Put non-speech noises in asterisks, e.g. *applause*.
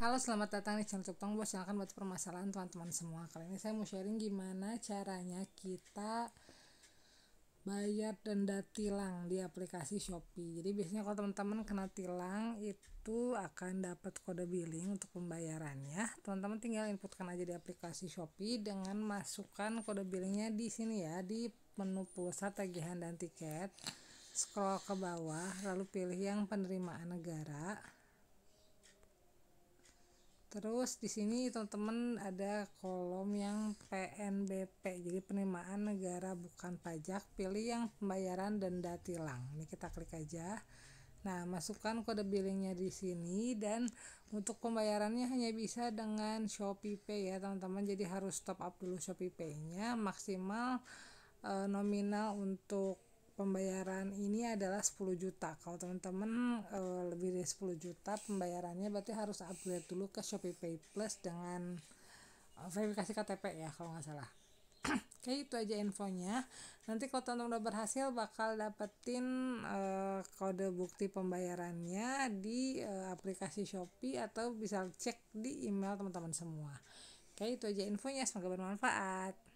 Halo, selamat datang di channel Ciptong Bos yang akan buat permasalahan teman-teman semua. Kali ini saya mau sharing gimana caranya kita bayar denda tilang di aplikasi Shopee. Jadi biasanya kalau teman-teman kena tilang itu akan dapat kode billing untuk pembayarannya. Teman-teman tinggal inputkan aja di aplikasi Shopee dengan masukkan kode billingnya di sini ya di menu pulsa tagihan dan tiket. Scroll ke bawah lalu pilih yang penerimaan negara Terus di sini teman-teman ada kolom yang PNBP, jadi penerimaan negara bukan pajak, pilih yang pembayaran denda tilang. Ini kita klik aja. Nah, masukkan kode billingnya di sini dan untuk pembayarannya hanya bisa dengan Shopee Pay ya, teman-teman. Jadi harus top up dulu Shopee Pay-nya maksimal e, nominal untuk pembayaran ini adalah 10 juta. Kalau teman-teman e, lebih dari 10 juta pembayarannya berarti harus upgrade dulu ke Shopee Pay Plus dengan eh, verifikasi KTP ya kalau nggak salah. *clears throat* Oke, itu aja infonya. Nanti kalau teman-teman udah berhasil bakal dapetin e, kode bukti pembayarannya di e, aplikasi Shopee atau bisa cek di email teman-teman semua. Oke, itu aja infonya. Semoga bermanfaat.